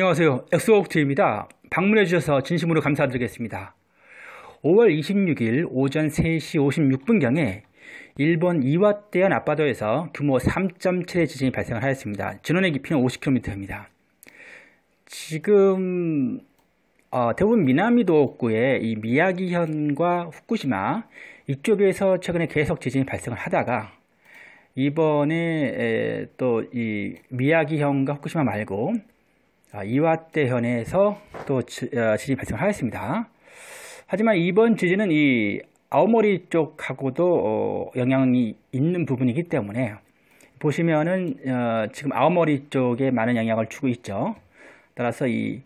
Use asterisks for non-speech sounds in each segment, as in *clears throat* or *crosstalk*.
안녕하세요. 엑소옥트입니다. 방문해 주셔서 진심으로 감사드리겠습니다. 5월 26일 오전 3시 56분경에 일본 이와대현 앞바다에서 규모 3.7의 지진이 발생을 하였습니다. 진원의 깊이는 50km입니다. 지금 어, 대부분 미나미도호쿠의 이 미야기현과 후쿠시마 이쪽에서 최근에 계속 지진이 발생을 하다가 이번에 또 이 미야기현과 후쿠시마 말고 아, 이와떼현에서 또 지진이 아, 발생하였습니다. 하지만 이번 지진은 이 아오모리 쪽하고도 어, 영향이 있는 부분이기 때문에 보시면은 어, 지금 아오모리 쪽에 많은 영향을 주고 있죠. 따라서 이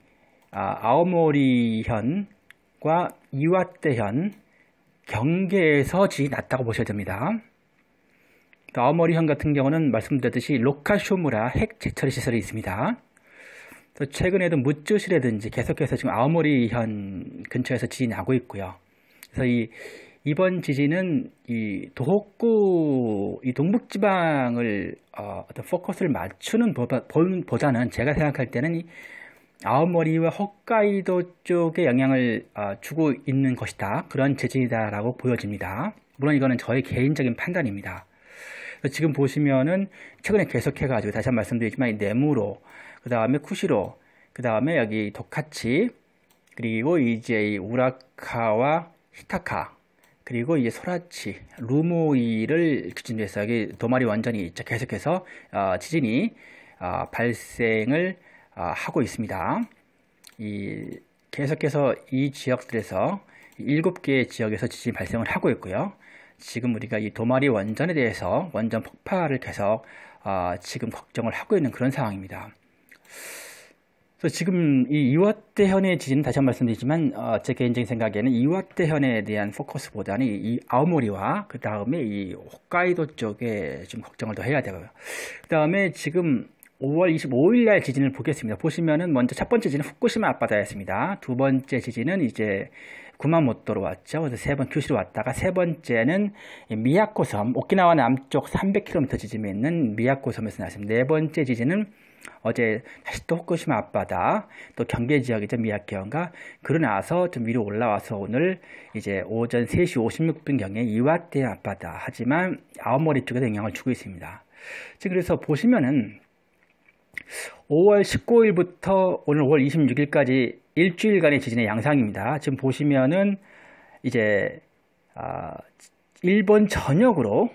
아, 아오모리현과 이와떼현 경계에서 지진이 났다고 보셔야 됩니다. 아오모리현 같은 경우는 말씀드렸듯이 로카쇼무라 핵 제철 시설이 있습니다. 또 최근에도 묻주시라든지 계속해서 지금 아오모리현 근처에서 지진이 나고 있고요. 그래서 이 이번 지진은 이 도호쿠 이 동북지방을 어, 어떤 포커스를 맞추는 보다는 제가 생각할 때는 이 아오모리와 홋카이도 쪽에 영향을 어, 주고 있는 것이다 그런 지진이다라고 보여집니다. 물론 이거는 저의 개인적인 판단입니다. 지금 보시면은 최근에 계속해가지고 다시 한번 말씀드리지만 이네모로 그 다음에 쿠시로, 그 다음에 여기 도카치, 그리고 이제 우라카와 히타카, 그리고 이제 소라치, 루무이를 기준해서 으로 여기 도마리 완전히 계속해서 어, 지진이 어, 발생을 어, 하고 있습니다. 이 계속해서 이 지역들에서 일곱 개의 지역에서 지진이 발생을 하고 있고요. 지금 우리가 이 도마리 원전에 대해서 원전 폭발을 계속 지금 걱정을 하고 있는 그런 상황입니다. 그래서 지금 이 이와대 현의 지진 다시 한번 말씀드리지만 어, 제 개인적인 생각에는 이와대 현에 대한 포커스보다는 이 아오모리와 그 다음에 이 홋카이도 쪽에 좀 걱정을 더 해야 되고요. 그 다음에 지금 5월 25일 날 지진을 보겠습니다. 보시면은 먼저 첫 번째 지진은 후쿠시마 앞바다였습니다. 두 번째 지진은 이제 구마모토로 왔죠. 그래서 세번큐슈로 왔다가 세 번째는 미야코섬, 오키나와 남쪽 300km 지점에 있는 미야코섬에서 나왔습니다. 네 번째 지진은 어제 다시 또 후쿠시마 앞바다 또 경계 지역이 죠 미야 기온가 그러나서 좀 위로 올라와서 오늘 이제 오전 3시 56분 경에 이와테 앞바다 하지만 아오모리 쪽에도 영향을 주고 있습니다. 지금 그래서 보시면은 5월 19일부터 오늘 5월 26일까지 일주일간의 지진의 양상입니다. 지금 보시면은 이제 아, 일본 전역으로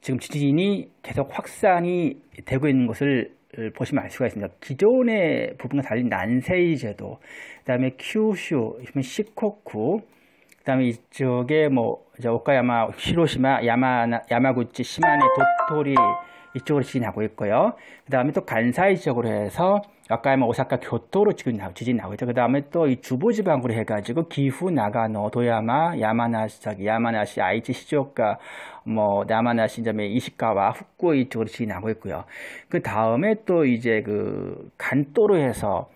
지금 지진이 계속 확산이 되고 있는 것을 것을 보시면 알 수가 있습니다. 기존의 부분과 달리 난세이 제도, 그 다음에 큐슈, 시코쿠, 그다음에 이쪽에 뭐 이제 오카야마, 히로시마, 야마나, 야마구치, 시마네, 도토리 이쪽으로 지진하고 있고요. 그다음에 또 간사이 쪽으로 해서 아까야마 오사카 교토로 지금 지진 나고 있죠. 그다음에 또 이 주보 지방으로 해가지고 기후, 나가노, 도야마, 야마나시, 야마나시, 아이치, 시조카, 뭐 야마나시 점에 뭐 이시카와 후쿠 이쪽으로 지진 나고 있고요. 그 다음에 또 이제 그간도로 해서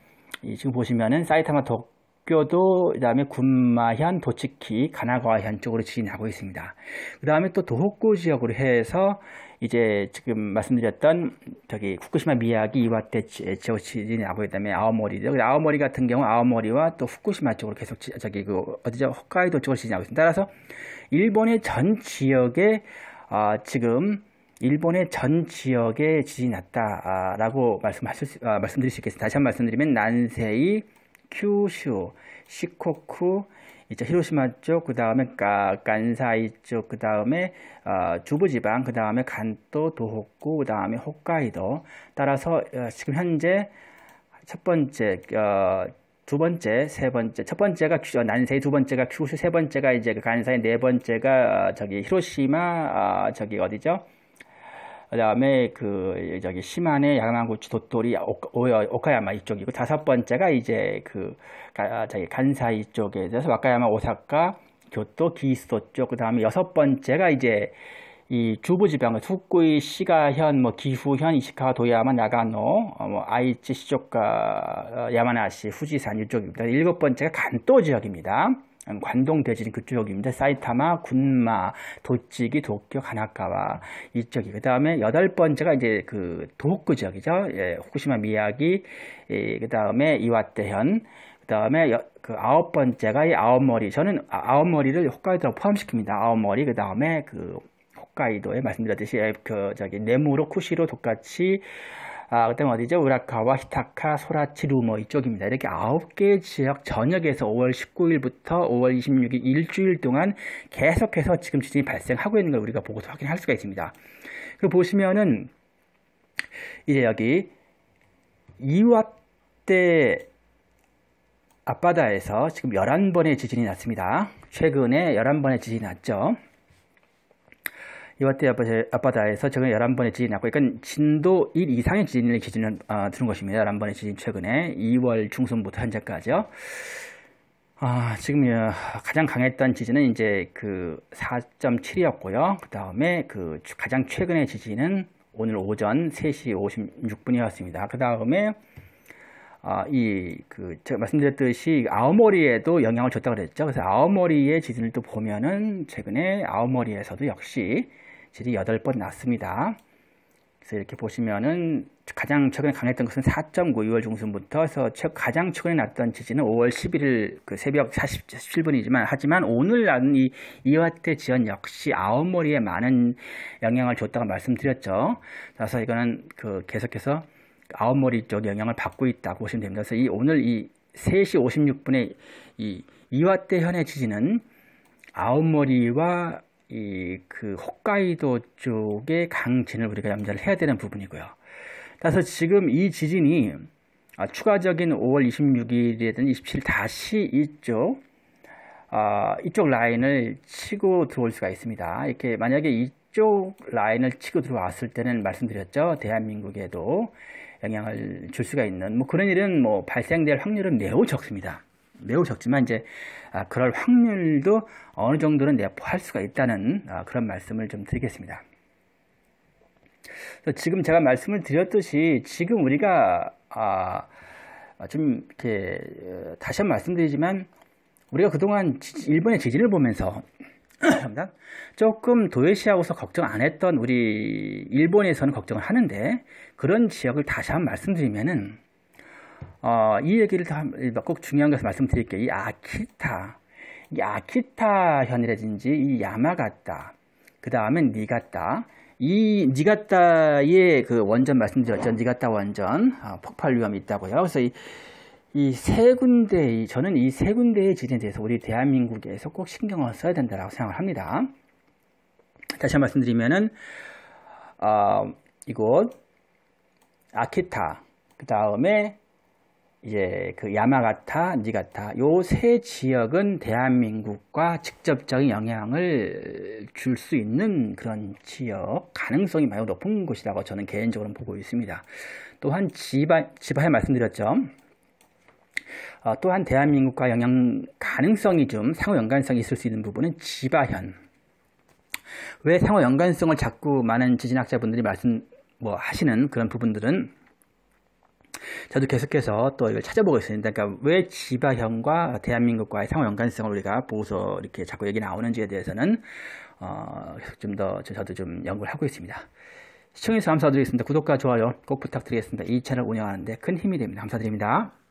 이 지금 보시면은 사이타마 도 도쿄도 그다음에 군마현, 도치키, 가나가와현 쪽으로 진행하고 있습니다. 그다음에 또 도호쿠 지역으로 해서 이제 지금 말씀드렸던 저기 후쿠시마 미야기 이와테 지역 진행하고 있다음에 아오모리죠. 아오모리 같은 경우 아오모리와 또 후쿠시마 쪽으로 계속 저기 그 어디죠? 홋카이도 쪽으로 진행하고 있습니다. 따라서 일본의 전 지역에 어, 지금 일본의 전 지역에 지진이 났다라고 말씀하실 수, 아, 말씀드릴 수 있겠습니다. 다시 한번 말씀드리면 난세이 큐슈, 시코쿠, 이제 히로시마 쪽, 그 다음에 간사이 쪽, 그 다음에 어, 주부지방, 그 다음에 간도 도호쿠, 그 다음에 홋카이도. 따라서 어, 지금 현재 첫 번째, 어, 두 번째, 세 번째, 첫 번째가 어, 난세이, 두 번째가 큐슈, 세 번째가 이제 그 간사이, 네 번째가 어, 저기 히로시마, 어, 저기 어디죠? 그다음에 그 저기 시마의 야마구치, 도토리, 오카야마 이쪽이고 다섯 번째가 이제 그 저기 간사이 쪽에 대해서 와카야마, 오사카, 교토, 기이소 쪽. 그다음에 여섯 번째가 이제 이 주부 지방의 후쿠이, 시가현, 뭐 기후현, 이시카와 도야마, 나가노, 어, 뭐 아이치, 시조카, 어, 야마나시, 후지산 이쪽입니다. 일곱 번째가 간도 지역입니다. 음, 관동 대지는 그쪽입니다. 사이타마, 군마, 도찌기, 도쿄, 가나카와 이쪽이. 그 다음에 여덟 번째가 이제 그 도호쿠 지역이죠. 예, 후쿠시마 미야기, 예, 그 다음에 이와떼현그 다음에 그 아홉 번째가 이 아홉머리. 저는 아홉머리를 홋카이도로 포함시킵니다. 아홉머리, 그 다음에 그 홋카이도에 말씀드렸듯이 예, 그 저기 네무로 쿠시로 똑같이 아, 그다음 어디죠? 우라카와 히타카, 소라치루머 뭐 이쪽입니다. 이렇게 9개 지역 전역에서 5월 19일부터 5월 26일 일주일 동안 계속해서 지금 지진이 발생하고 있는 걸 우리가 보고서 확인할 수가 있습니다. 그 보시면은 이제 여기 이와떼 앞바다에서 지금 11번의 지진이 났습니다. 최근에 11번의 지진이 났죠. 이와트 앞바다에서 최근 11번의 지진이 났고, 그러니까 진도 1 이상의 지진을 기준으로 아, 들은 것입니다. 11번의 지진 최근에 2월 중순부터 현재까지요. 아, 지금 가장 강했던 지진은 이제 그 4.7이었고요. 그 다음에 그 가장 최근의 지진은 오늘 오전 3시 56분이었습니다. 그 다음에 아, 이, 그, 제가 말씀드렸듯이 아오모리에도 영향을 줬다고 그랬죠. 그래서 아오모리의 지진을 또 보면은 최근에 아오모리에서도 역시 질이 8번 났습니다. 그래서 이렇게 보시면은 가장 최근에 강했던 것은 4.9 6월 중순부터 해서 가장 최근에 났던 지진은 5월 11일 그 새벽 47분이지만 하지만 오늘 난 이 이와테 지연 역시 아홉머리에 많은 영향을 줬다고 말씀드렸죠. 그래서 이거는 그 계속해서 아홉머리 쪽 영향을 받고 있다고 보시면 됩니다. 그래서 이 오늘 이 3시 56분에 이 이와테 현의 지진은 아홉머리와 이그 홋카이도 쪽의 강 진을 우리가 염려를 해야 되는 부분이고요. 따라서 지금 이 지진이 아, 추가적인 5월 26일이든 27일 다시 이쪽 아, 이쪽 라인을 치고 들어올 수가 있습니다. 이렇게 만약에 이쪽 라인을 치고 들어왔을 때는 말씀드렸죠. 대한민국에도 영향을 줄 수가 있는 뭐 그런 일은 뭐 발생될 확률은 매우 적습니다. 매우 적지만 이제 아, 그럴 확률도 어느 정도는 내포할 수가 있다는 아, 그런 말씀을 좀 드리겠습니다. 지금 제가 말씀을 드렸듯이 지금 우리가 아, 좀 이렇게 어, 다시 한번 말씀드리지만 우리가 그동안 일본의 지진을 보면서 *clears throat* 조금 도외시하고서 걱정 안 했던 우리 일본에서는 걱정을 하는데 그런 지역을 다시 한번 말씀드리면은 어, 이 얘기를 꼭 중요한 것을 말씀드릴게요. 이 아키타. 이 아키타 현이라든지 이 야마가타. 그 다음에 니가타. 이 니가타의 그 원전 말씀드렸죠. 니가타 원전 어, 폭발 위험이 있다고요. 그래서 이 이세 군데, 의 저는 이 세 군데의 지진에 대해서 우리 대한민국에서 꼭 신경을 써야 된다고 생각을 합니다. 다시 한 말씀드리면은, 어, 이곳, 아키타, 그 다음에 이제 그 야마가타, 니가타 요 세 지역은 대한민국과 직접적인 영향을 줄 수 있는 그런 지역 가능성이 매우 높은 곳이라고 저는 개인적으로 보고 있습니다. 또한 지바, 지바에 말씀드렸죠. 어, 또한 대한민국과 영향 가능성이 좀 상호 연관성이 있을 수 있는 부분은 지바현. 왜 상호 연관성을 자꾸 많은 지진학자분들이 말씀 뭐 하시는 그런 부분들은 저도 계속해서 또 이걸 찾아보고 있습니다. 그러니까 왜 지바형과 대한민국과의 상호 연관성을 우리가 보고서 이렇게 자꾸 얘기 나오는지에 대해서는 어, 계속 좀 더 저도 좀 연구를 하고 있습니다. 시청해주셔서 감사드리겠습니다. 구독과 좋아요 꼭 부탁드리겠습니다. 이 채널 운영하는데 큰 힘이 됩니다. 감사드립니다.